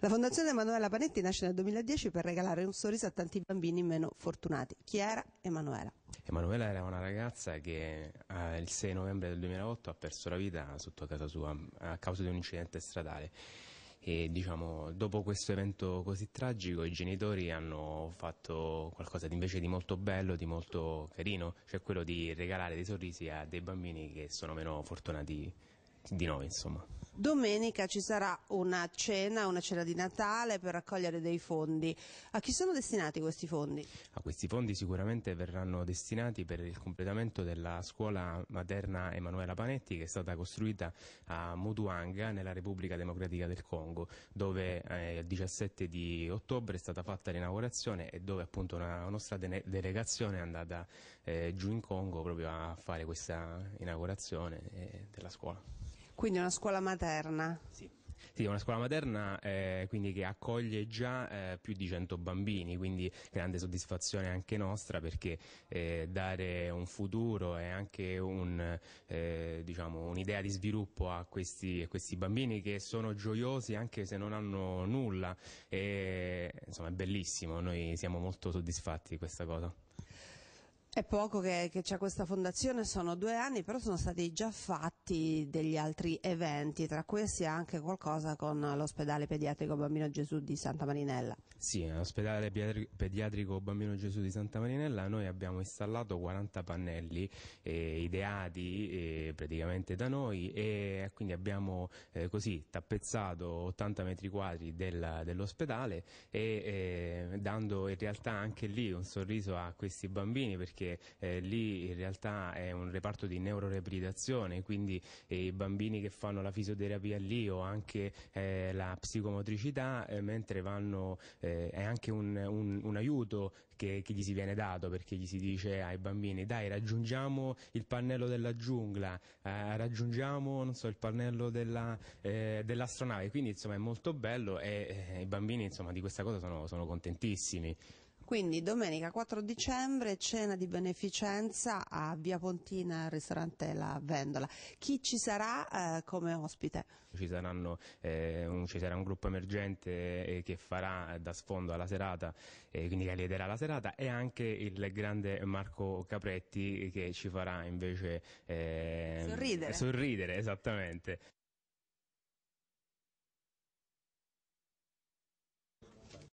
La Fondazione Emanuela Panetti nasce nel 2010 per regalare un sorriso a tanti bambini meno fortunati. Chi era Emanuela? Emanuela era una ragazza che eh, il 6 novembre del 2008 ha perso la vita sotto casa sua a causa di un incidente stradale. E, diciamo, dopo questo evento così tragico i genitori hanno fatto qualcosa di invece di molto bello, di molto carino, cioè quello di regalare dei sorrisi a dei bambini che sono meno fortunati di noi, insomma. Domenica ci sarà una cena, una cena di Natale per raccogliere dei fondi. A chi sono destinati questi fondi? A questi fondi sicuramente verranno destinati per il completamento della scuola materna Emanuela Panetti che è stata costruita a Mutuanga nella Repubblica Democratica del Congo dove eh, il 17 di ottobre è stata fatta l'inaugurazione e dove appunto una nostra de delegazione è andata eh, giù in Congo proprio a fare questa inaugurazione eh, della scuola. Quindi una scuola materna? Sì. Sì, è una scuola materna eh, che accoglie già eh, più di 100 bambini, quindi grande soddisfazione anche nostra perché eh, dare un futuro e anche un, eh, diciamo, un'idea di sviluppo a questi, a questi, bambini che sono gioiosi anche se non hanno nulla, e, insomma è bellissimo, noi siamo molto soddisfatti di questa cosa. È poco che, che, c'è questa fondazione, sono due anni, però sono stati già fatti degli altri eventi, tra questi anche qualcosa con l'ospedale pediatrico Bambino Gesù di Santa Marinella. Sì, l'ospedale pediatrico Bambino Gesù di Santa Marinella noi abbiamo installato 40 pannelli eh, ideati eh, praticamente da noi e quindi abbiamo eh, così tappezzato 80 metri quadri del, dell'ospedale e eh, dando in realtà anche lì un sorriso a questi bambini perché perché eh, lì in realtà è un reparto di neuroreabilitazione, quindi eh, i bambini che fanno la fisioterapia lì o anche eh, la psicomotricità, eh, mentre vanno, eh, è anche un, un, un aiuto che, che, gli si viene dato perché gli si dice ai bambini dai raggiungiamo il pannello della giungla, eh, raggiungiamo so, il pannello della, dell'astronave, quindi insomma è molto bello e i bambini insomma, di questa cosa sono, sono contentissimi. Quindi domenica 4 dicembre cena di beneficenza a Via Pontina al ristorante La Vendola. Chi ci sarà eh, come ospite? Ci, saranno, eh, un, ci, sarà un gruppo emergente eh, che farà eh, da sfondo alla serata, eh, quindi che liderà la serata e anche il grande Marco Capretti eh, che ci farà invece sorridere. sorridere esattamente.